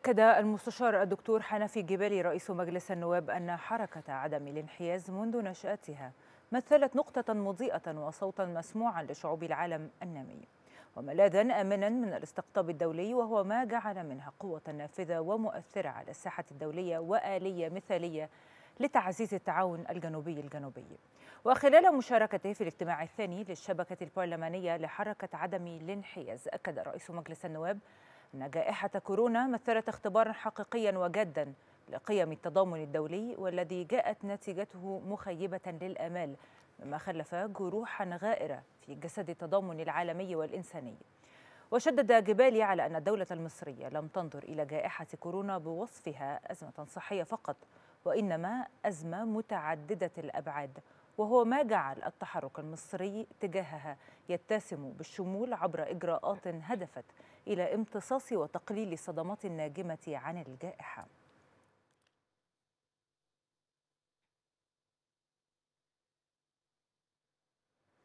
أكد المستشار الدكتور حنفي جبالي رئيس مجلس النواب أن حركة عدم الانحياز منذ نشأتها مثلت نقطة مضيئة وصوتا مسموعا لشعوب العالم النامي وملاذا آمنا من الاستقطاب الدولي وهو ما جعل منها قوة نافذة ومؤثرة على الساحة الدولية وآلية مثالية لتعزيز التعاون الجنوبي الجنوبي وخلال مشاركته في الاجتماع الثاني للشبكة البرلمانية لحركة عدم الانحياز أكد رئيس مجلس النواب أن جائحة كورونا مثلت اختبارا حقيقيا وجادا لقيم التضامن الدولي والذي جاءت نتيجته مخيبة للآمال مما خلف جروحا غائرة في جسد التضامن العالمي والإنساني وشدد جبالي على أن الدولة المصرية لم تنظر إلى جائحة كورونا بوصفها أزمة صحية فقط وإنما أزمة متعددة الأبعاد وهو ما جعل التحرك المصري تجاهها يتسم بالشمول عبر إجراءات هدفت إلى امتصاص وتقليل الصدمات الناجمة عن الجائحة